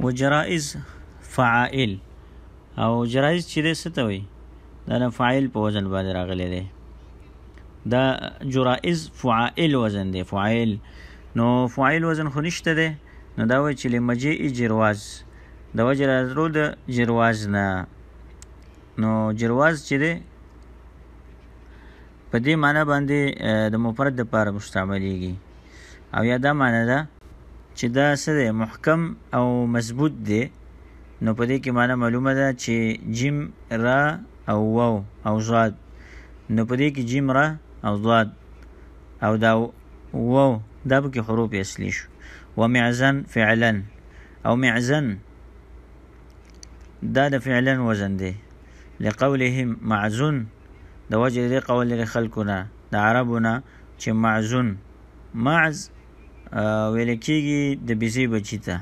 و جرائز فعائل او جرائز چې دې ستوي دا نه فاعل په وزن باندې راغلي دي دا جرائز فعائل وزن دي فعائل نو فعائل وزن خو نشته دي نو دا وایي چې لمجیء جرواز د وجر ازرو د جرواز نه نو جرواز چې دي په دې معنی باندې د مفرد لپاره مستعمليږي او یا دا معنی ده چې دا سره محکم او مضبوط دی نو په دې کې معنی معلومه ده چې جیم را او واو او ضاد نو په دې کې جیم را او ضاد او دا واو دا به کې حروف اصلي شو ومعزن فعلا او معزن دا د فعلا وزن دی لقولهم معزون د وجه دې قول لري خلکونه د عربونه چې معزون معز ویل کېږي د بیزی بچی ته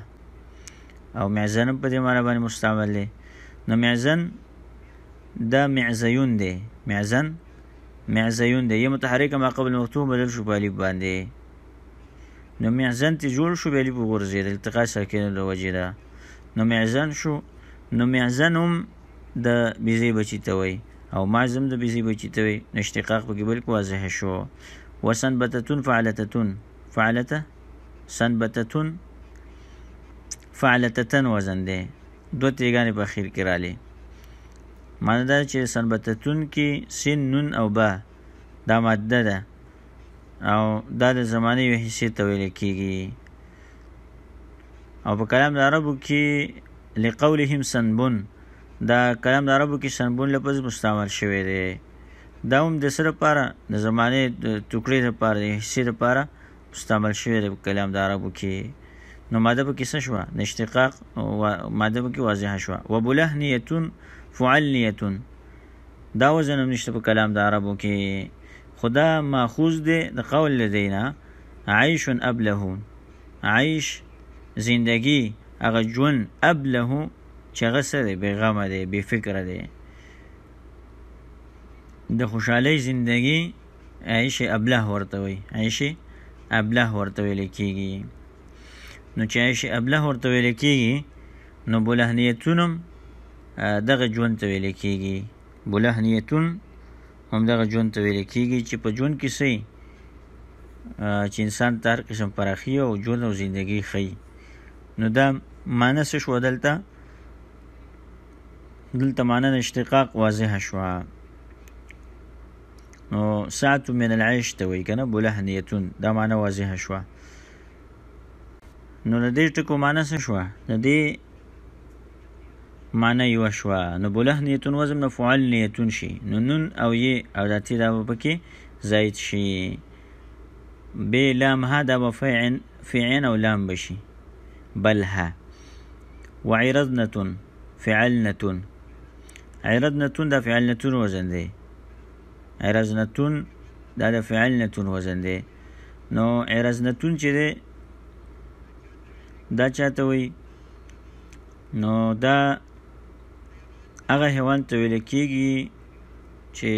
او معزن په دې معنی باندې مستعمل دی نو معزن دا معزیون دی معزن معزیون دی یم متحرک ما قبل مکتوب بدل شو په الف باندې نو معزن ته جوړ شو بلی په غرزه د التقاء ساکن له وجې دا نو معزن شو نو معزنم د بیزی بچی ته وای او معزم د بیزی بچی ته وای نشتقاق په کې بل واضح شو وسن بتتون فعلتتون فعلته سنبتتون فعلتتن وزن دی دو تیګانې په خیر کې رالی معنی دا چې سنبتتون کې سین نون او با دا ماده ده او دا د زمانه یو حصې ته ویل کېږي او په کلام د عربو کې لقولهم سنبون دا کلام د عربو کې سنبون لفظ مستعمل شوی دی دا هم د سره لپاره د زمانه د ټوکړې لپاره د حصې لپاره مستعمل شوی د کلام د عربو کې نو ماده په کیسه شو د اشتقاق ماده په کې واضح شو وبله نیتون فعل نیتون دا وزن نشته په کلام د عربو کې خدا ماخوذ دی د قول لدینا عیش ابله عیش زندگی هغه جون ابله چې غسه دی بیغمه دی بی فکر دی د خوشحالی زندگی عیش ابله ورته وي عیش ابله ورته ویل کیږي نو چې شي ابله ورته ویل کیږي نو بولهنیتونم دغه ژوند ته ویل کیږي بولهنیتون هم دغه ژوند ته ویل کیږي چې په ژوند کې سي چې انسان تر قسم پرخي او ژوند او ژوندۍ خي نو دا مانس شو دلته دلته معنی اشتقاق واضح شوه ساعة من العيش توي كنا بوله هنیتون دا معنى واضحه شوا نو ندي دې معنى سشوا ندي معنى د نو بوله هنیتون وزن نفعل نيتون شي نو نون او ی او داتي دا پکې زائد شي بي لام ها دا فعل فعل او لام بشي بل ها وعرضنه فعلنه عرضنه دا فعلنه وزن دي عرضنتون دا د فعل نتون وزن دی نو عرضنتون چې دی دا چاته وي نو دا هغه حیوان ته ویل کیږي چې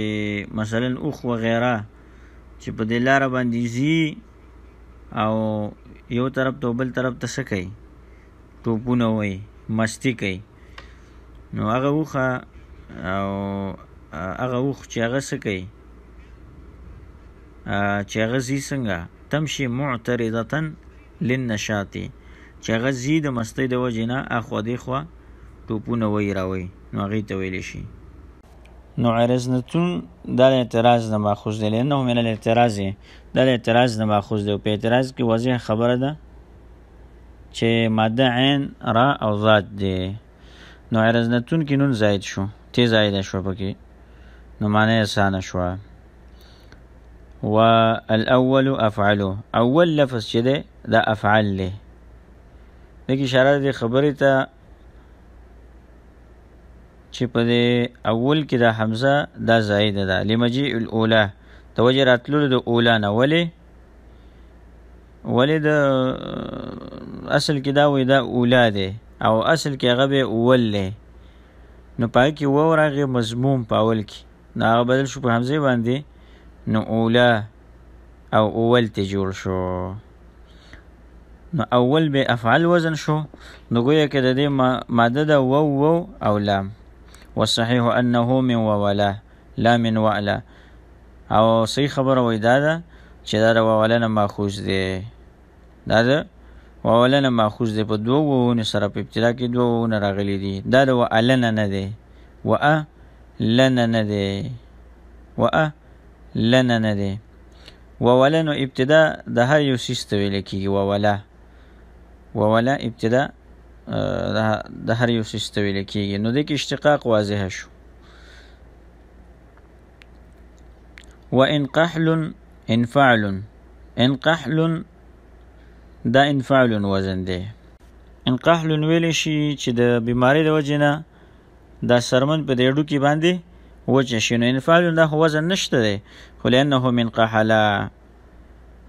مثلا اوخ وغیره چې په دې لار باندې زی او یو طرف ته بل طرف ته سکی ټوپونه وای مستی کوي نو هغه وخه او هغه وخ چې هغه سکی چې غزي څنګه تمشي معترضه للنشاطي چې غزي د مستۍ د وجینا اخو دی خو ټوپونه وای راوي نو هغه ته ویل شي نو عرضنتون د اعتراض نه ماخوذ دي نه من الاعتراض د اعتراض نه ماخوذ دي په اعتراض کې واضح خبره ده چې ماده عین را او ذات دي نو عرضنتون کې نون زائد شو تی زائد شو پکې نو معنی اسانه شوه والاول افعل اول لفظ چې ده دا افعل له دغه اشاره دې خبرې ته چې په دې اول کې دا حمزه دا زائد ده لمجيء الاولى توجه راتلو د اوله نه ولې ولې د اصل کې دا وې دا اوله ده او اصل کې هغه به اول له نو پای کې و راغی مضمون پاول کې دا بدل شو په حمزه باندې نو اوله او اول ته جوړ شو نو اول به افعال وزن شو نو ګویا کې د دې ماده د وو وو او لام والصحيح انه من وولا لا من وعلا او صحیح خبره وای دا ده چې دا د وولا نه ماخوذ دی دا د وولا نه ماخوذ دی په دوه وو نه سره په ابتدا کې دوه وو نه راغلي دي دا د وعلا نه نه دی و ا لن نه دی و ا لنه نه دی ووله نو ابتدا د هر یو شیز ته ویل کېږي ووله ووله ابتدا د هر یو شیز ته ویل کېږي نو دې کې اشتقاق واضح شو وان قحل انفعل ان قحل دا انفعل وزن دی ان قحل ویل شي چې د بیماری د وجنه دا سرمن په دیړو کې باندې وجه شي نو انفعال دا خو وزن نشته دی خو لانه من قحلا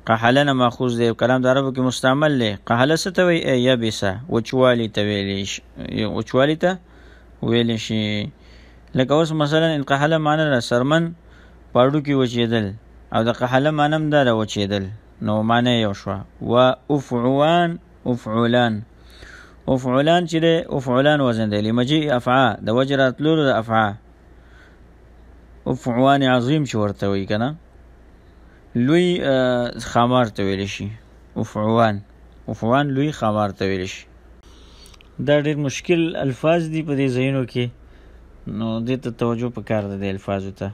قحله نه ماخوذ دی کلام د عربو کې مستعمل دی قحله څه ته وایي یبسه وچوالی ته ویلی شي وچوالی ته ویلی شي لکه اوس مثلا ان قحله معنی را سرمن پاړو کې وچېدل او د قحله معنی دا را وچېدل نو معنی یو شو و افعوان افعلان افعلان چې افعلان وزن دی لمجيء افعا د وجرات لور د افعا او فعوان عظیم چې ورته وي کنه لوی خمار ته ویل شي او فعوان او فعوان لوی خمار ته ویل شي دا ډېر مشکل الفاظ دي په دې زینو کې نو دې ته توجه پکار ده د الفاظو ته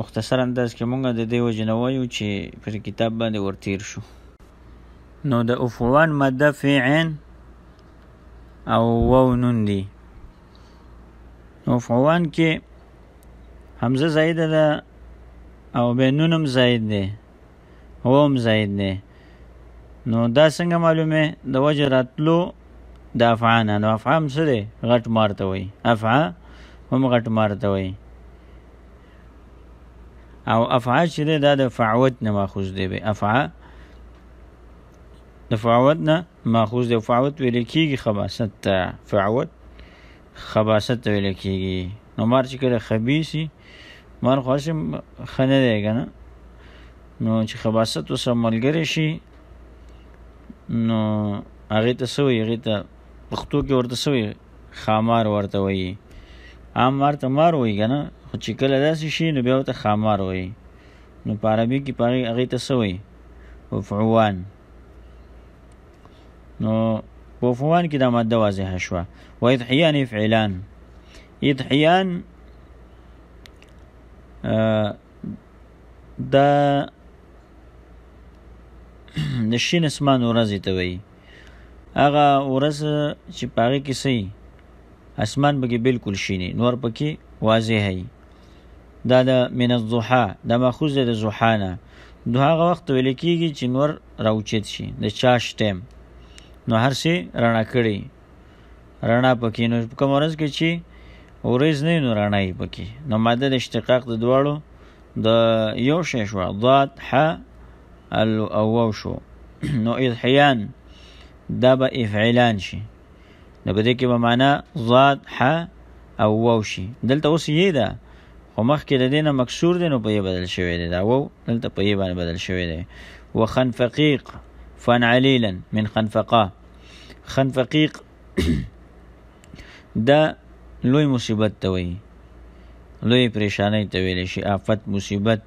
مختصر انداز کې مونږ د دې وجنوایو چې پر کتاب باندې ورتیر شو نو د افوان ماده فعین او وونن دي افوان کې حمزه زاید ده او به نونم زاید دی هوم زاید دی نو دا څنګه معلومه د وجه راتلو د افعان نو افعام څه دی غټ مارته وي افعا هم غټ مارته وي او افعا چې دی دا د فعوت نه ماخوذ دی به افعا د فعوت نه ماخوذ دی فعوت ویل کیږي خباست فعوت خباست ویل کیږي نو مار چې کله خبيسي مار خاصم خنه دی کنه نو چې خباست وسه ملګری شي نو هغه ته سوې هغه ته پښتو کې ورته سوې خامار ورته وایي عام مار ته مار وایي کنه خو چې کله داسې شي نو بیا ته خامار وایي نو په عربي کې پاره هغه ته سوې وفعوان نو وفعوان کې دا ماده واضحه شوه ويضحيان يفعلان يضحيان دا د شین اسمان ورځ ته وایي هغه ورځ چې پاره کې سي اسمان بګي بالکل شینی نور پکې واضح هي دا د من الضحا د ماخوذ د زحانه دوه هغه وخت ویل کیږي چې نور راوچت شي د چاش ټیم نو هر څه رڼا کړي رڼا پکې نو کوم ورځ کې چې ورز نه نو رڼای پکې نو ماده د اشتقاق د دواړو د یو شی شو ضاد ح ال او شو نو احیان دا به افعلان شي نو بده کې به معنا ضاد ح او وو شي دلته اوس یې ده خو مخکې د دینه مکسور دی نو په یې بدل شوی دی دا وو دلته په یې باندې بدل شوی دی وخنفقيق فن عليلا من خنفقه خنفقيق دا لوی مصیبت ته وایي لوی پریشانی ته ویل شي آفت مصیبت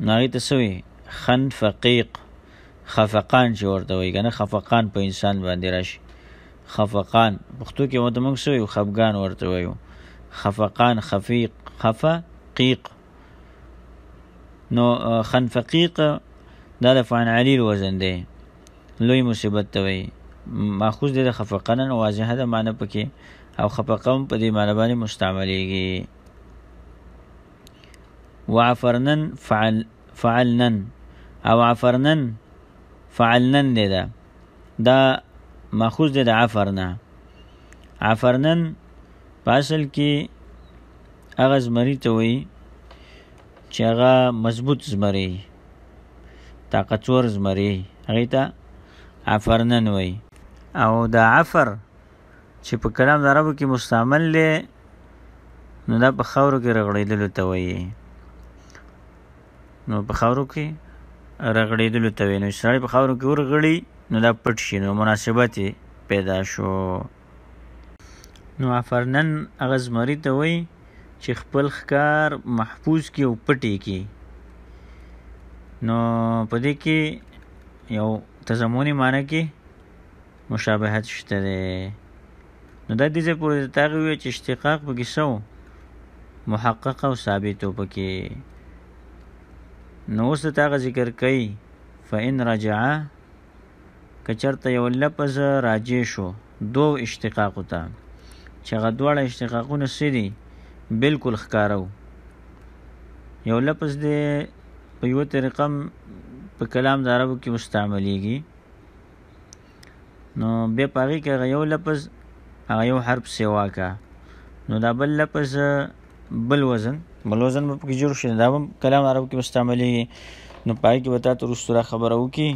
ناغی ته سوی خن فقیق خفقان چې ورته وایي کنه خفقان په انسان باندې راشي خفقان پښتو کې وته موږ سوی خفقان ورته وایو خفقان خفیق خفا قیق نو خن فقیق دا د فعل وزن دی لوی مصیبت ته وایي ماخوذ دی د خفقنن واضحه ده معنی پکې او خفقم په دې معنی باندې مستعملېږي وعفرنن فعل فعلنن او عفرنن فعلنن دی ده دا ماخوذ دی د عفرنا عفرنن په اصل کې هغه زمری ته وایي چې هغه مضبوط زمری طاقتور زمری هغې ته عفرنن وایي او د عفر چې په کلام د عربو کې مستعمل دی نو دا په خاورو کې رغړېدلو ته وایي نو په خاورو کې رغړېدلو ته وایي نو سړی په خاورو کې ورغړي نو دا پټ شي نو مناسبت پیدا شو نو عفرنن هغه زمري ته وایي چې خپل ښکار محفوظ کې او پټي کې نو په دې کې یو تزمونی معنی کې مشابهت شته دی نو دا دې پورې د تاغه وی چې اشتقاق پکې شو محقق او ثابت پکې نو اوس تاغه ذکر کوي فإن رجع کچرته یو لفظ راجې شو دو اشتقاق ته چې غدوړه اشتقاقونه سړي بالکل ښکارو یو لفظ دې په یو طریقم په کلام د عربو کې مستعمليږي نو بیا پاره کې هغه یو لفظ هغه یو حرف سیوا کا نو دا بل لفظ بل وزن بل وزن په کې جوړ شي دا هم کلام عرب کې مستعملي نو پای کې وتا تر سره خبره وکي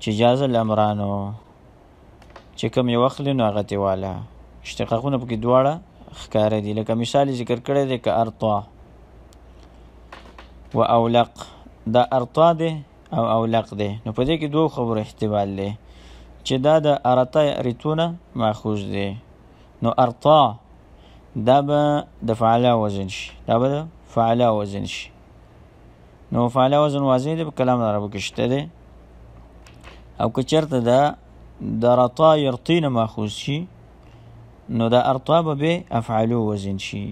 چې جاز الامرانو چې کوم یو اخلي نو هغه تیواله اشتقاقونه پکې دواړه ښکار دي لکه مثال ذکر کړی دی ک ارطا و اولق دا ارطا دی او اولق دی نو په دې کې دوه خبره احتمال دی چې دا د ارتا ریتونه ماخوذ دی نو ارتا دا به د فعلا وزن شي دا به د فعلا وزن شي نو فعلا وزن واضح دی په کلام عربو کې شته دی او که چرته دا د رتا یرتینه ماخوذ شي نو دا ارتا به افعلو وزن شي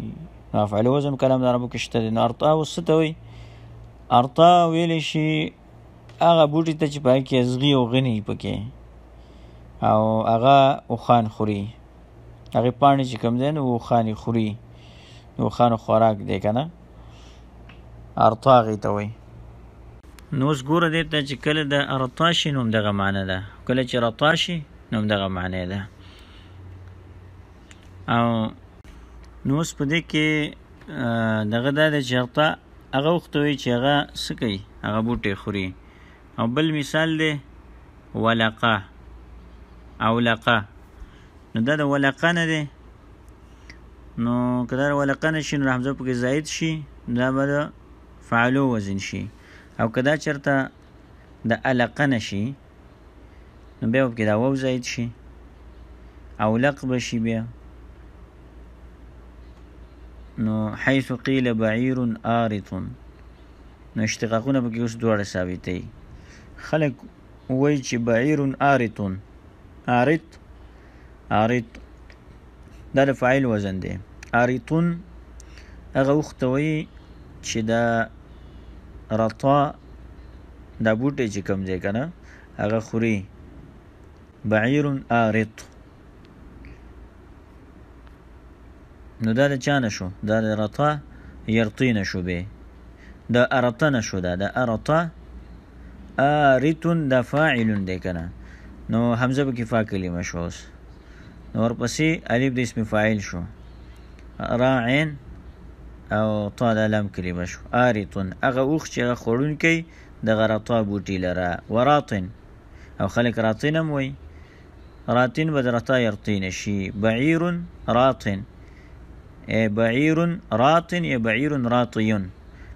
نو افعلو وزن کلام عربو کې شته دی نو ارتا وستوي ارتا ویل شي هغه بوټي ته چې پای کې ازغي او غني پکې او هغه اوخان خوري هغه پاڼې چې کم دي نو اوخان خوري نو اوخان خوراک دی کنه ارطاغی ته وایي نو اوس ګوره دې ته چې کله د ارطاشي نوم دغه معنی ده کله چې رطاشي نوم دغه معنی ده او نو اوس په دې کې دغه د چرتا هغه وختوي چې هغه سکی هغه بوټي خوري او بل مثال دی ولقه اولقه نو دا د ولقه نه دی نو کدار ولقه نه شي نو حمزه پکې زائد شي دا به فعلو وزن شي او کدا چرته د القه نه شي نو بیا پکې دا وو زائد شي اولق به شي بیا نو حيث قيل بعير آرط نو اشتقاقونه پکې اوس دواړه ثابتې خلک وای چې بعير آرطون عارض عارض دا د فاعل وزن دی عارضون هغه وخت وایي چې دا رطا دا بوټی چې کوم ځای کنه هغه خوري بعیر عارض نو دا د چا نه شو دا د رطا یرطی نه شو به دا ارطا نه شو دا د ارطا آریتون دا فاعل دی کنه نو حمزه په کفا کلمه شو اوس نو ورپسې الف د اسم فاعل شو راعن او طا د لم کلمه شو آریتون هغه اوخ چې خورون کوي د غرطا بوټي لره وراطن او خلک راطین هم وي راطین به درتا یرطین شي بعیر راطن بعیر راطن یا بعیر راطیون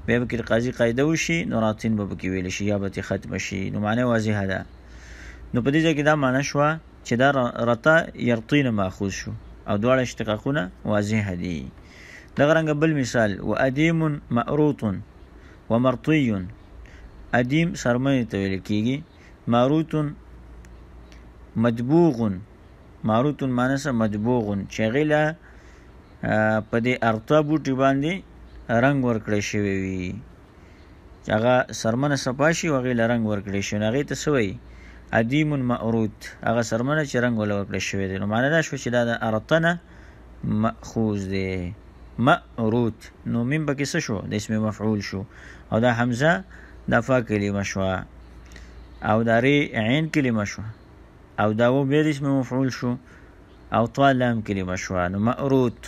بیا به کې قاضي قاعده وشي نو راطین به پکې ویل شي یا به ختم شي نو معنی واضحه ده نو په دې ځای کې دا معنی شو چې دا رتا يرطین ماخوذ شو او دواړه اشتقاقونه واضح دي دغه رنګ بل مثال وادیم معروط ومرطی ادیم سرمنی ته ویل کیږي معروط مدبوغ معروط معنی څه مدبوغ چې غیله په دې ارتا بوټي باندې رنگ ورکړی شوی وي هغه سرمنه صفاشي وغیله رنگ ورکړی شو هغه ته سوی ادیم معرود هغه سرمنه چې رنگ ولا وکړ شوی دی نو معنا دا شو چې دا د ارتنه ماخوذ دی معرود نو مم به کیسه شو د اسم مفعول شو او دا حمزه د فا کلمه شو او دا ری عین کلمه شو او دا و به د اسم مفعول شو او طا لام کلمه شو نو معرود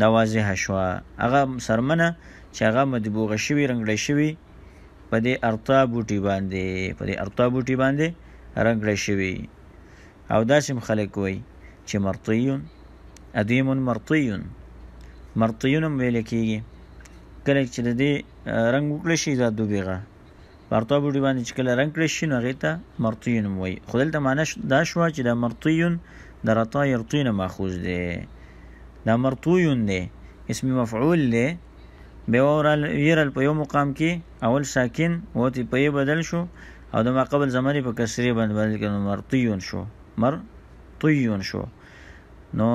دا واضحه شو هغه سرمنه چې هغه مدبوغه شوی رنگړې شوی په دې ارتا بوټي باندې په دې ارتا بوټي باندې رنګړې شوی او داسم خلک وای چې مرطیون ادیم مرطیون مرطیون ویل کیږي کله چې د دې رنگ وکړ شي دا دوبېغه ورته بډی باندې چې کله رنگ کړی شي نو غیته مرطیون وای خدل ته معنی دا شو چې دا مرطیون درتا يرطین ماخوذ دی دا مرطیون دی اسم مفعول دی به ورال ویرل په یو مقام کې اول ساکن وتی په بدل شو او د ما قبل زمانی په کسری باندې باندې کنه مرطیون شو مرطیون شو نو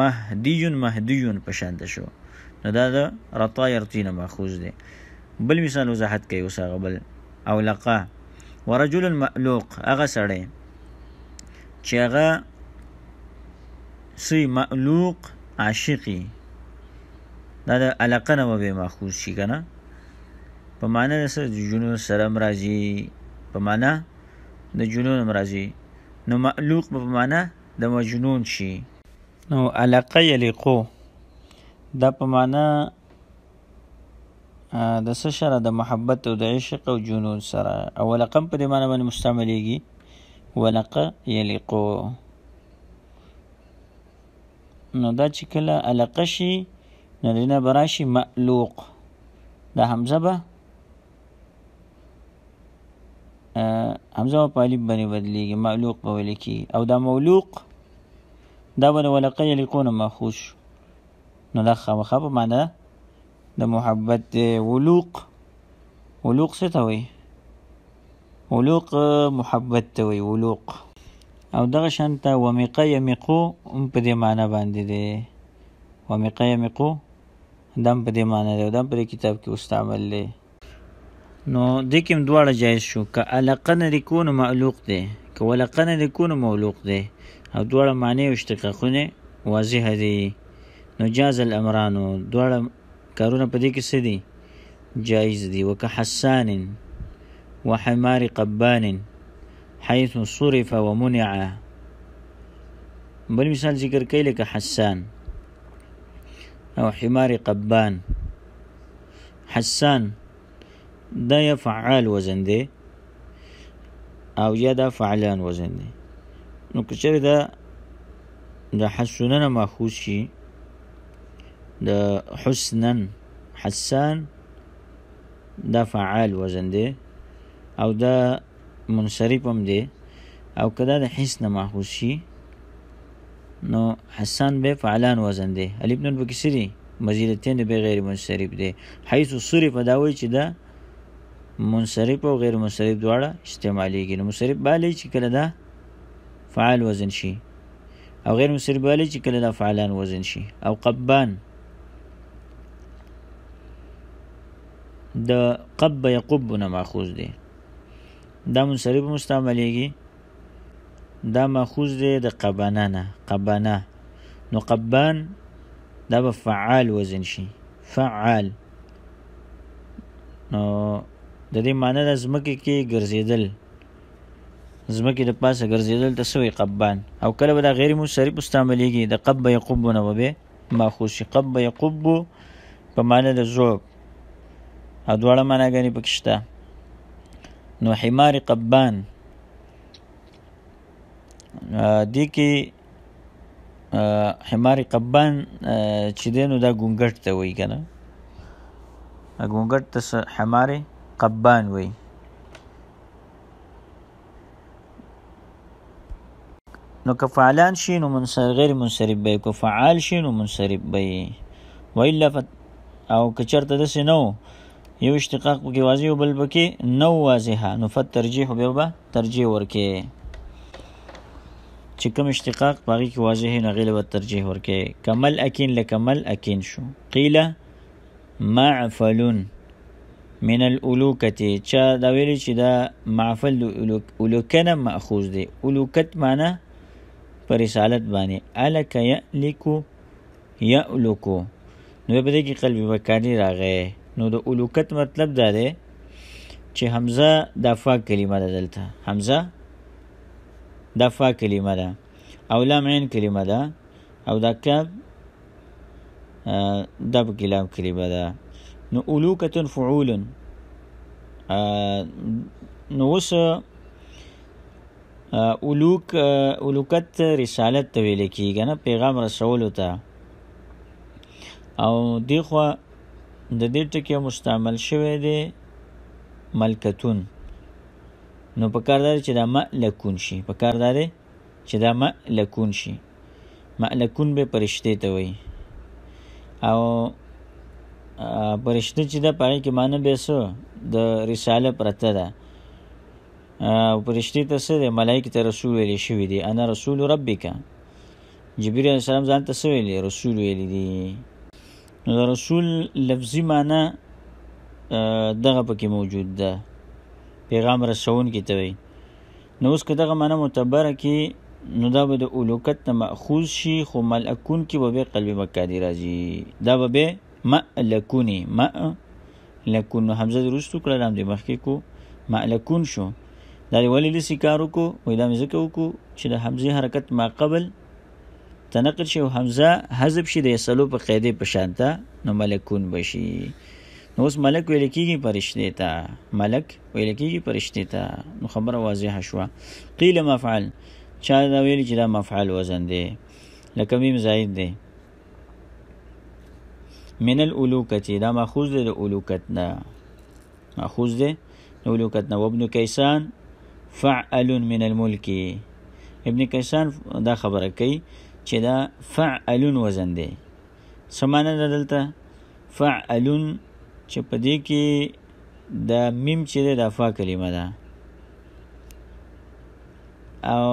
مهدیون مهدیون پشاند شو نو دا د رطا یرتینه ماخوذ دی بل مثال وضاحت کوي اوس قبل او لقا ورجل مألوق هغه سړی چې هغه سی مألوق عاشقی دا د علقنه به ماخوذ شي کنه په معنا سره جنون سره مرাজি په معنا د جنون مرাজি نو معلوق په معنا د مجنون شي نو علقه یلیقو دا په معنا د سره د محبت او د عشق او جنون سره او لقم په دې معنا باندې مستعمليږي ولقه یلیقو نو دا چې کله علقه شي نو دینه براشي معلوق د حمزه به حمزه او پالب باندې بدلیږي معلوق به ولیکي او دا مولوق دا باندې ولقه یلیقون ماخوش نو دا خامخا په معنا د محبت ولوق ولوق څه ته وایي ولوق محبت ته وایي ولوق او دغه شان ته ومقه یمقو هم په دې معنا باندې دی ومقه یمقو دم په دې معنا دی دم په کتاب کې استعمال دی نو د کوم دواړه جایز شو ک علقن لکون معلوق دی ک ولقن لکون مولوق دی او دواړه معنی او اشتقاقونه واضح دي نو جاز الامرانو دواړه کارونه په دې کې څه دي جایز دي وک حسان وحمار قبان حيث صرف ومنع بل مثال ذکر کوي لکه حسان او حمار قبان حسان دا یا فعال وزن دی او یا دا فعلان وزن دی نو کچر دا د حسنن ماخوذ شي د حسنن حسان دا فعال وزن دی او دا منصرف هم دی او کدا د حسن ماخوذ شي نو حسان به فعلان وزن دی الف نون بکسری مزیدتین به غیر منصرف دی حيث صرف دا وی چې دا منصرف او غیر منصرف دواړه استعمالیږي نو منصرف بالی چې کله دا فعال وزن شي او غیر منصرف بالی چې کله دا فعالان وزن شي او قبان د قب یقب نه ماخوذ دی دا منصرف مستعملیږي دا ماخوذ دی د قبانا نه قبانا نو قبان دا به فعال وزن شي فعال نو د دې معنی د زمکه کې ګرځیدل زمکه د پاسه ګرځیدل تسوی قبان او کله به دا غیر منصرف استعمالیږي د قب یقب نه به ماخوذ شي قب یقب په معنی د زوب او دواړه معناګانې پکې شته نو حمار قبان دې کې حمار قبان چې دینو دا ګونګټ ته وایي کنه ګونګټ ته حماره قبان وای نو که فعلان شي نو منصر غیر منصرب به کو فعال شي نو منصرب به ویلا فت او کچرته د سينو یو اشتقاق پکې واضح بل پکې نو واضحه نو فت ترجیح به به ترجیح ورکه چې کوم اشتقاق باغی کې واضح نه غیله به ترجیح ورکه کمل اکین لکمل اکین شو قیل معفلون من الالوکته چا دا ویل چې دا معفل الوکنه ماخوذ دی الوکت معنی پر رسالت باندې الک یلکو یلکو نو په دې کې قلبي وکاری راغې نو د الوکت مطلب دا دی چې حمزه د فا کلمه ده دلته حمزه د فا کلمه ده او لام عین کلمه ده او دا کب دب کلام کلمه ده نو اولوکه فعول نو وس اولوک اولوکت رسالت ته ویل کیږي نه پیغام رسول ته او دیخوا د دې ټکی مستعمل شوی دی ملکتون نو په کار دار چې دا ملکون شي په کار دار چې دا ملکون شي ملکون به پرشته ته وي او پرشته چې د پاره کې معنی به سو د رساله پرته ده پرشته ته سه د ملائکه ته رسول ویل شوی دی انا رسول ربک جبرئیل علیه السلام ځان ته سه ویل رسول ویل دی نو د رسول لفظي معنی دغه پکې موجود ده پیغام رسون کې ته وی نو اوس که دغه معنی متبره کې نو دا به د اولوکت نه ماخوذ شي خو ملکون کې به قلب مکه دی راځي دا به مألکونی مألکون نو حمزه درست کړه لام دې مخکې کو مألکون شو دا ولې لسی کارو کو وې دا مزه کو کو چې د حمزه حرکت ما قبل تنقل شي او حمزه حذف شي د سلو په قیدې په شانته نو ملکون بشي نو اوس ملک ویل کیږي پرشته تا ملک ویل کیږي پرشته تا نو خبره واضحه شوه قیل مفعل چا دا ویل چې دا مفعل وزن دی لکه میم زائد دی من الالوکت دا ماخوذ دی د الوکت نه ماخوذ دی د الوکت نه ابن کیسان فعل من الملک ابن کیسان دا خبره کوي چې دا فعل وزن دی سمانه ده دلته فعل چې په دې کې د میم چې د فا کلمه ده او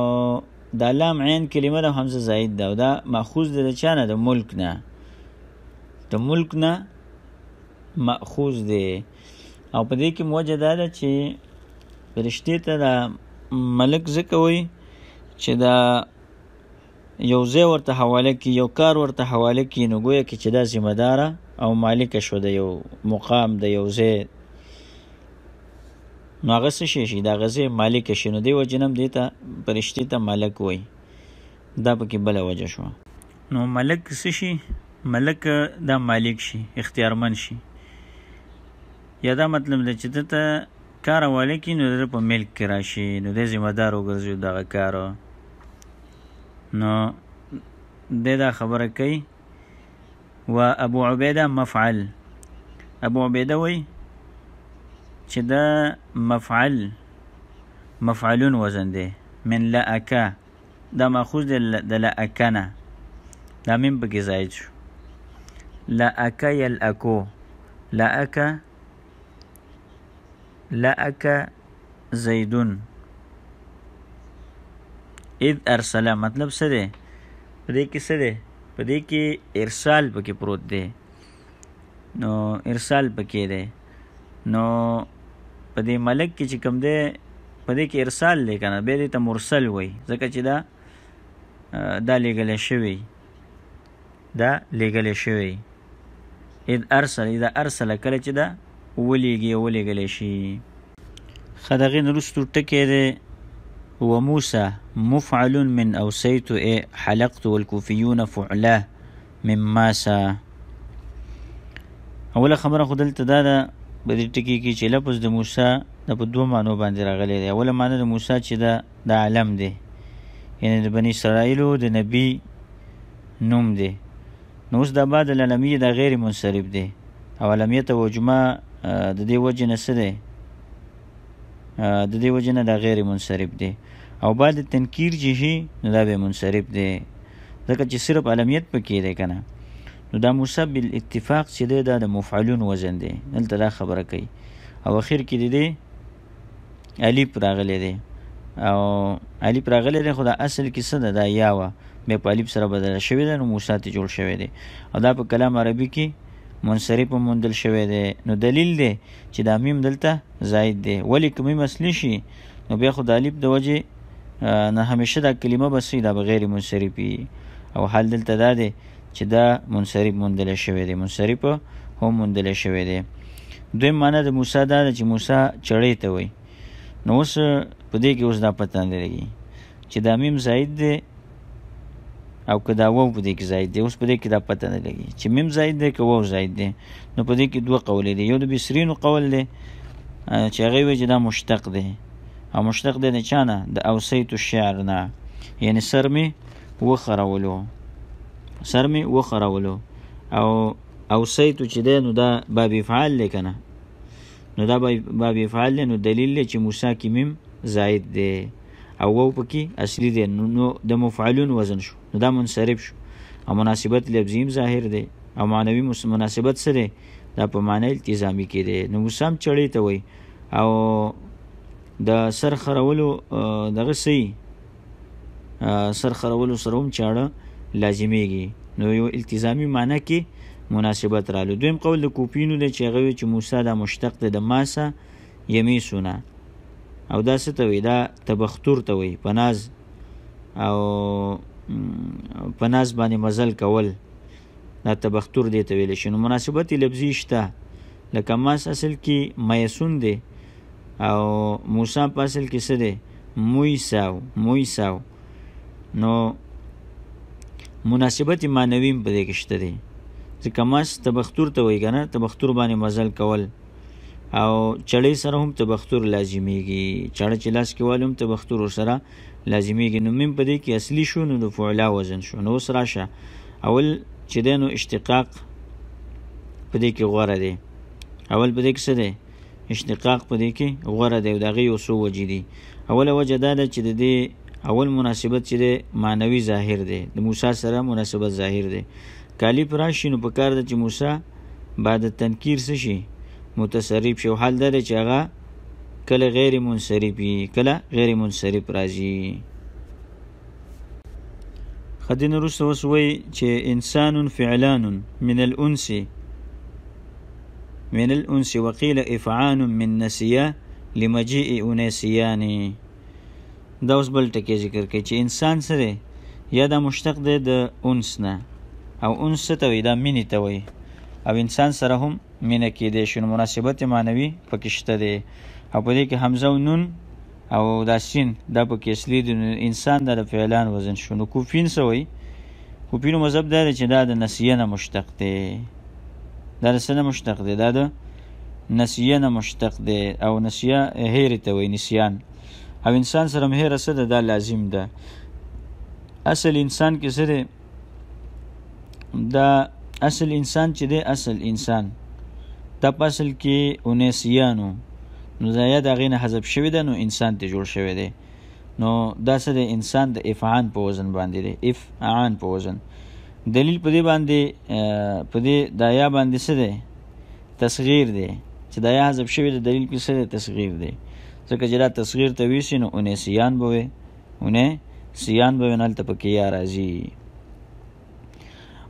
د لام عین کلمه د حمزه زائد ده او دا ماخوذ ده د چانه د ملک نه د ملک نه مأخوذ دی او په دې کې موجه دا ده چې فرشتي ته د ملک ځکه وي چې دا یو ځای ورته حواله کی یو کار ورته حواله کی نو ګویا کې چې دا ذمہ دار او مالک شو د یو مقام د یو ځای نو هغه څه شي شي دا غزه مالک شي نو دی وجنم دی ته فرشتي ته ملک وي دا پکې بل وجه شو نو ملک څه شي ملک دا مالک شي اختیارمن شي یا دا مطلب دی چې دته کار والی کې نو در په ملک کې راشي نو د ذمہ دار وګرځي دغه کار نو د دا خبره کوي و ابو عبیده مفعل ابو عبیده وای چې دا مفعل مفعلون وزن دی من لا اکا دا ماخوذ د لا اکنا دا مم بګی زایج شو لأک یلأکو لأک لأک زیدون اذ ارسل مطلب څه دی پدې کې څه دی پدې کې ارسال پکې پروت دی نو ارسال پکې دی نو پدې ملک کې چې کوم دی پدې کې ارسال دی کنه به دې ته مرسل وای ځکه چې دا دا لګل شوی دا لګل شوی اذ ارسل اذا ارسل کله چې دا ولېږي ولېګل شي خدغه نرستو ټکی دی وموسى مفعل من اوسيت إيه حلقت والكوفيون فعله مما سا اوله خبره خدل تدادا په دې ټکی کې چې لپس د موسی د په دوه مانو باندې راغلی دی اوله معنی د موسی چې دا د عالم دی یعنی د بنی اسرائیل د نبی نوم دی نو اوس د بعد للمی د غیر منصرف دی او لمیت او جمع د دې وجه نه سره د دې وجه نه د غیر منصرف دی او بعد تنکیر چې شي نو دا به منصرف دی ځکه چې صرف علمیت پکې دی کنه نو دا مصب الاتفاق چې دی دا د مفعلون وزن دی دلته دا خبره کوي او اخر کې دی دی الف راغلی دی او الف راغلی دی خو دا اصل کې څه ده دا یا وه بیا په الف سره بدل شوی دی نو موسی ته جوړ شوی دی او دا په کلام عربي کې منصرف موندل شوی دی نو دلیل دی چې دا میم دلته زائد دی ولی کومې مسلې شي نو بیا خو د الف د وجه نه همیشه دا کلمه بسې دا بغیر منصرفي او حال دلته دا دی چې دا منصرف موندل شوی دی منصرف هم موندل شوی دی دوی معنی د موسی دا چې موسی چړې ته وای نو اوس په دې کې اوس دا پته نه لګي چې دا میم زائد دی او که دا وو په دې کې زائد دی اوس په دې کې دا پته نه لګي چې میم زائد دی که وو زائد دی نو په دې کې دوه قول دي یو د بصرینو قول دی چې هغه وی چې دا مشتق دی او مشتق دی نه چانه د اوسیت الشعر نه یعنی سر می وخرولو سر می وخرولو او اوسیت چې دی نو دا باب افعال لیکنه نو دا باب افعال نو دلیل چې موسی کې میم زائد دی او وو پکې اصلي دی نو د مفعلون وزن شو نو دا منصرف شو او مناسبت لفظیم ظاهر دی او معنوي مناسبت سره دا په معنی التزامي کې دی نو سم چړې ته وای او د سر خرولو دغه سي سر خرولو سره هم چاړه لازمیږي نو یو التزامي معنی کې مناسبت رالو دویم قول د کوپینو د چغوي چې موسی د مشتق د ماسه یمی سونه او دا څه ته وي دا تبختور ته وي پناز او پناز باندې مزل کول دا تبختور دی ته ویل شي نو مناسبت لفظي شته لکه ماس اصل کې میسون دی او موسی په اصل کې څه دی مویساو مویساو نو مناسبت معنوي په دې کې شته دی ځکه ماس تبختور ته وي کنه تبختور باندې مزل کول او چړې سره هم تبختر لازمیږي چړه چې لاس کې والوم تبختر سره لازمیږي نو مم په دې کې اصلي شو نو د فعلا وزن شو نو سره شه اول چې دینو اشتقاق په دې کې غوړه دی اول په دې کې څه دی اشتقاق په دې کې غوړه دی او دغه یو سو وجې دي اوله وجه دا ده چې د دې اول مناسبت چې دی معنوي ظاهر دی د موسی سره مناسبت ظاهر دی کالی پراشینو په کار د چې موسی بعد تنکیر څه شي متصرف شي حل ده چې هغه کله غیر منصرف وي کله غیر منصرف راځي خدین رسو وسوي چې انسان فعلان من الانس من الانس وقيل افعان من نسيه لمجيء انسيان دا اوس بل ټکی ذکر کوي چې انسان سره یا دا مشتق دی د انس نه او انس ته وي دا مینې ته وي او انسان سره هم مینه کېدې شي مناسبت معنوي پکې شته دی او په دې کې حمزه او نون او دا سین دا په کې اصلي د انسان د فعلان وزن شونه کوفین سوی کوفین مذهب دا چې دا د نسیه نه مشتق دی دا سره مشتق دی دا د نسیه نه مشتق دی او نسیه هیر ته وای نسیان او انسان سره مهره څه ده دا لازم ده اصل انسان کې سره دا اصل انسان چې دی اصل انسان د اصل کې اونیسیانو نو زیاد هغه نه حذف شوی دی نو انسان ته جوړ شوی دی نو دا څه د انسان د افعان په وزن باندې دی افعان په وزن دلیل په دې باندې په دې دایا باندې څه دی تصغیر دی چې دایا حذف شوی دی دلیل په څه دی تصغیر دی ځکه چې دا تصغیر ته ویسي نو اونیسیان بوي اونې سیان به ونل ته پکې یا راځي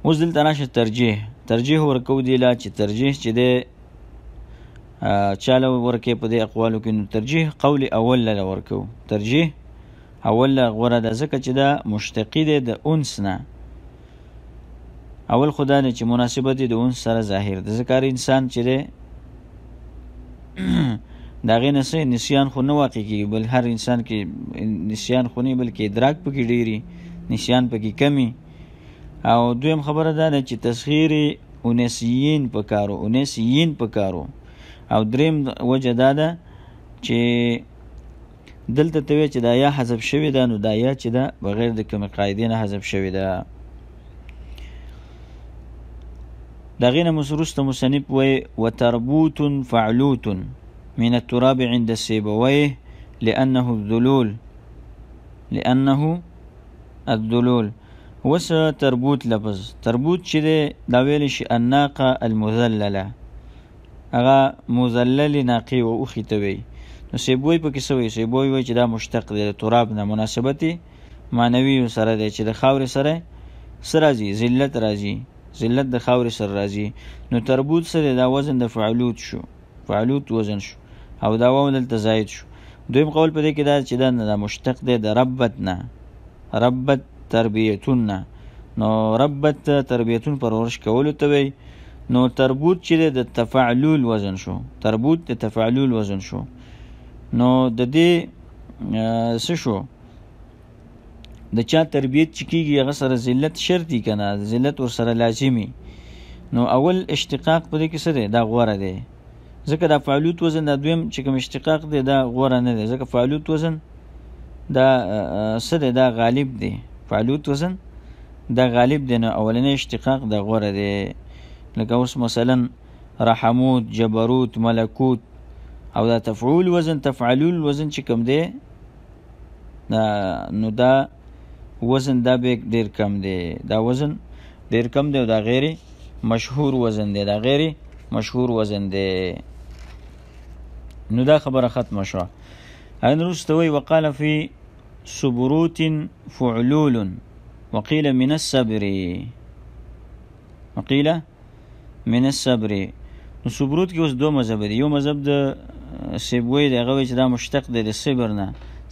اوس دلته راشه ترجیح ترجیح ورکو دی لا چې ترجیح چې دی چاله ورکې په دې اقوالو کې نو ترجیح قول اول له ورکو ترجیح اول له غوره ده ځکه چې دا مشتقی دی د انس نه اول خدا نه چې مناسبت د انس سره ظاهر ده ځکه انسان چې دی دا غي نه نسیان خو نه واقع کیږي بل هر انسان کې نسیان خو نه بلکې ادراک پکې ډیری نسیان پکې کمی او دویم خبره ده نه چې تسخیر اونسیین په کارو اونسیین په کارو او دریم وجه دا ده چې دلته توی چې دا یا حذف شوی ده نو دا یا چې ده بغیر د کوم قاعدې نه حذف شوی ده دا غینه مسروست مصنف وی وتربوت فعلوت من التراب عند السيبويه لأنه الذلول لأنه الذلول وس تربوت لفظ تربوت چې دی دا ویل شي الناقه المذلله هغه مذلل ناقي او اوخي ته وي نو سیبوی په کې سوی سیبوی وای چې دا مشتق دی تراب نه مناسبتي معنوي سره دی چې د خاور سره سرازي ذلت راځي ذلت د خاور سره راځي نو تربوت سره دا وزن د فعلوت شو فعلوت وزن شو او دا وو دلته زائد شو دویم قول په دې کې دا چې دا نه مشتق دی د ربت نه ربت تربیتون نو ربت تربیتون پرورش کول ته وي نو تربوت چې د تفعلول وزن شو تربوت د تفعلول وزن شو نو د دې څه شو د چا تربیت چې کیږي هغه سره ذلت شرطي کنه ذلت ور سره لازمی نو اول اشتقاق په دې کې څه دی دا غوره دی ځکه دا فعالیت وزن دا دویم چې کوم اشتقاق دی دا غوره نه دی ځکه فعالیت وزن دا سره دا غالب دی فعلوت وزن دا غالب دی نه اولنی اشتقاق دا غوره دی لکه اوس مثلا رحموت جبروت ملکوت او دا تفعول وزن تفعلول وزن چې کم دی دا نو دا وزن دا به ډیر کم دی دا وزن ډیر کم دی او دا غیر مشهور وزن دی دا غیر مشهور وزن دی نو دا خبره ختم شوه ان روستوي وقاله في سبروت فعلول وقيل من الصبر وقيل من الصبر نو سبروت کې اوس دو مذهب دی یو مذهب د سیبوی د هغه چې دا مشتق دی د صبر نه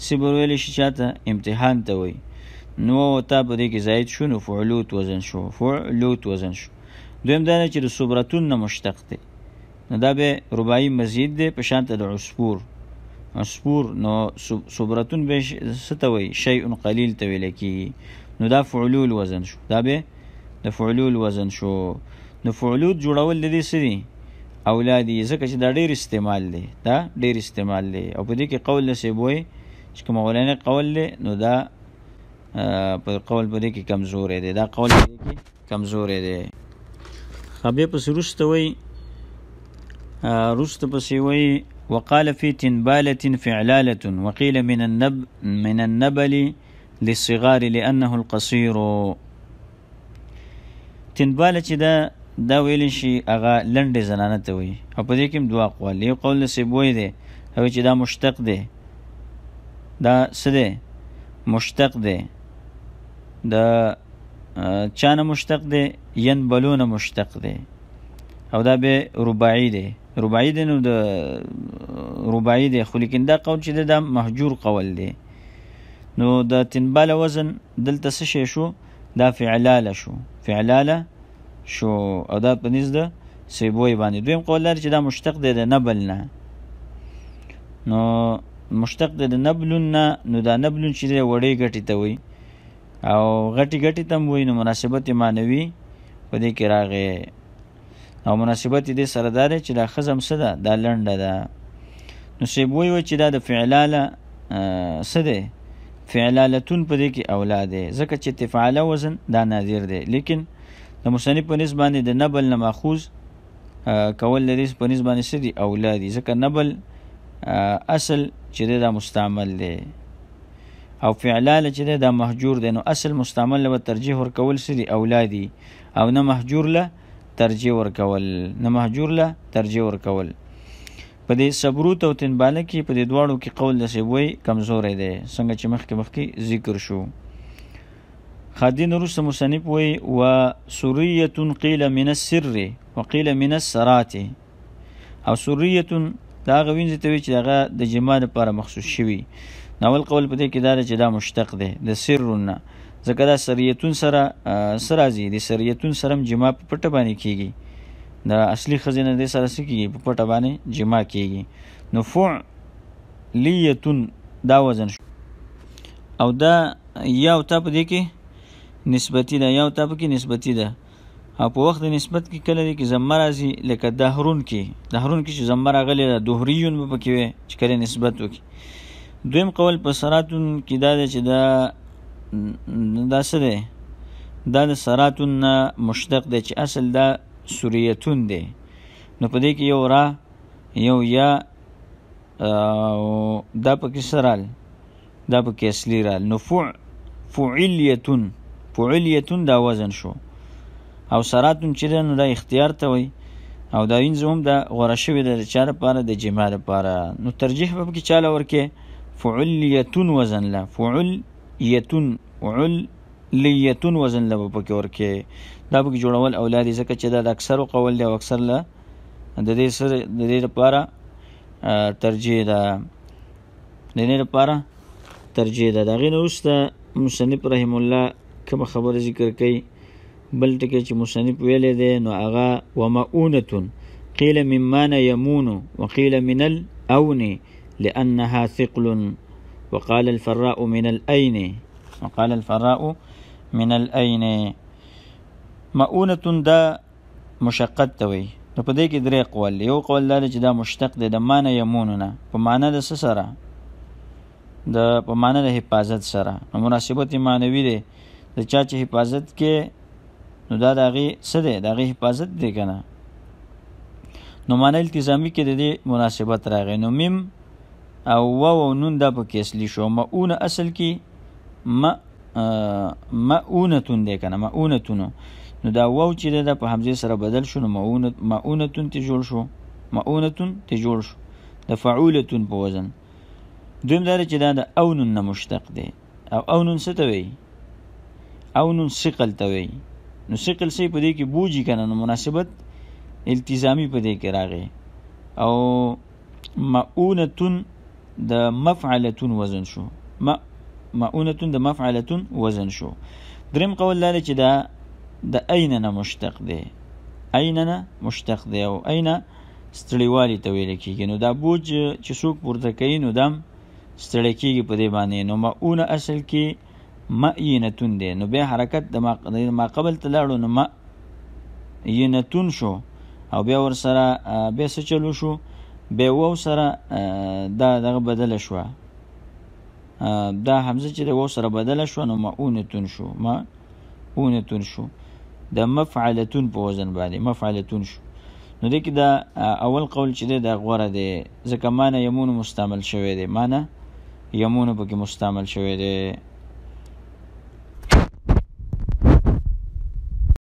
صبر ویل شي چاته امتحان ته وي نو تا په دې کې زائد شو نو فعلوت وزن شو فعلوت وزن شو دویم دا چې د صبرتون نه مشتق دی نو دا به رباعي مزید دی په شان ته د عصفور سپور نو صبرتون به ستوي شيء قليل تویل کی نو دا فعلول وزن شو دا به د فعلول وزن شو نو فعلول جوړول د دې سری اولادی زکه چې دا ډیر استعمال دی دا ډیر استعمال دی او په دې کې قول نسې بوي چې کوم اولانه قول دی نو دا په قول په دې کې کمزور دی دا قول په دې کې کمزور دی خبه په سروشته وای روشته په سی وای وقال في تنبالة فعلالة وقيل من النب من النبل للصغار لأنه القصير تنباله چې دا دا ویل شي هغه لنډې زنانه ته وي او په دې کې دوا قول یو قول سیبوي دی او چې دا مشتق دی دا څه دی مشتق دی دا چانه مشتق دی ین بلونه مشتق دی او دا به رباعی دی رباعي دی نو د رباعي دی خو لیکن دا قول چې دا محجور قول دی نو د تنبال وزن دلته څه شی شو دا فعلاله شو فعلاله شو او دا په نس ده سیبوی باندې دویم قول لري چې دا مشتق دی د نبل نه نو مشتق دی د نبلون نه نو دا نبلون چې دی وړې غټي ته وي او غټي غټي تم وي نو مناسبت معنوي په دې کې راغی او مناسبت دې سره دا دی چې دا خزم څه ده دا لنډه ده نو سیب وایي چې دا د فعلاله څه دی فعلالتون په دې کې اولاد دی ځکه چې تفعاله وزن دا نادر دی لیکن د مصنف په نسبت باندې د نبل نه ماخوذ کول لري په نسبت باندې څه دی اولاد دی ځکه نبل اصل چې دا مستعمل دی او فعلاله چې دا محجور دی نو اصل مستعمل له ترجیح ور کول سری اولادي او نه محجور له ترجیح ورکول نه مهجور له ترجیح ورکول په دې صبروت او تنباله کې په دې دواړو کې قول د سیبوي کمزورې دی څنګه چې مخکې مخکې ذکر شو خادین روس مصنف وی و سوریه قیل من السر وقیل من السرات او سوریه دا غوینځ ته وی چې هغه د جما لپاره مخصوص شوی ناول قول په دې کې دا چې دا مشتق دی د سرونه ځکه دا سریتون سره سره راځي د سریتون سره جما په پټه باندې کیږي د اصلي خزینه د سره سره کیږي په پټه باندې جما کیږي نو فعلیتون دا وزن شو او دا یو تا په دې کې نسبتی ده یو تا په کې نسبتی ده او په وخت نسبت کې کله دی کې زمر راځي لکه دهرون کې دهرون کې چې زمر راغلی ده دوهریون به پکې وي چې کله نسبت وکړي دویم قول په سراتون کې دا دی چې دا دا څه دی دا د سراتون نه مشتق دی چې اصل دا سوریتون دی نو په دې کې یو را یو یا دا په کې سرال دا په کې اصلي رال نو فع فعلیتون فعلیتون دا وزن شو او سراتون چې نو دا اختیار ته وي او دا این زوم دا غوړه شوی د چار لپاره د جمع لپاره نو ترجیح به کې چاله ورکه فعلیتون وزن لا فعل یتون عل لیتون وزن له په کې ورکه دا به جوړول اولاد زکه چې دا د اکثر قول دی او اکثر له د دې سره د دې لپاره ترجیح ده د دې لپاره ترجیح ده دا غي نوسته مصنف رحم الله کوم خبر ذکر کړي بل ټکی چې مصنف ویلې ده نو هغه ومؤونتون قيل مما يمون وقيل من الأون لأنها ثقل وقال الفراء من الأين وقال الفراء من الأين مؤونة دا مشقت توي نو په دې کې درې قول یو قول دا چې دا مشتق دی د معنی یمونونه په معنی د سره د په معنی د حفاظت سره نو مناسبت معنوي دی د چا چې حفاظت کې نو دا دغه څه دی دغه حفاظت دی کنه نو معنی التزامی کې د دې مناسبت راغی نو میم او واو او نون دا پکې اصلي شو مؤونه اصل کې م مؤونتون دی کنه مؤونتون نو دا واو چې دا په حمزه سره بدل شو نو مؤونت مؤونتون ته جوړ شو مؤونتون ته جوړ شو د فعولتون په وزن دویم دا چې دا د اونن نه مشتق دی او اونن څه ته وایي اونن ثقل ته وایي نو ثقل سي په دې کې بوجي کنه مناسبت التزامی په دې کې راغی او مؤونتون د مفعلتون وزن شو ما معونتون د مفعلتون وزن شو دریم قول دا چې دا د عین نه مشتق دی عین نه مشتق دی او عین ستړیوالي ته ویل کیږي نو دا بوج چې څوک پورته کوي نو دم ستړی کیږي په دې باندې نو معونه اصل کې معینتون دی نو بیا حرکت د ما ما قبل ته لاړو نو معینتون شو او بیا ورسره بیا څه چلو شو بیوو سره دا دغه بدله شوه دا حمزه چې د وو سره بدله شو نو معونتون شو ما اونتون شو د مفعلتون په وزن باندې مفعلتون شو نو دې کې دا اول قول چې دا غوړه دی ځکه معنی یمون مستعمل شوی دی معنی یمون پکې مستعمل شوی دی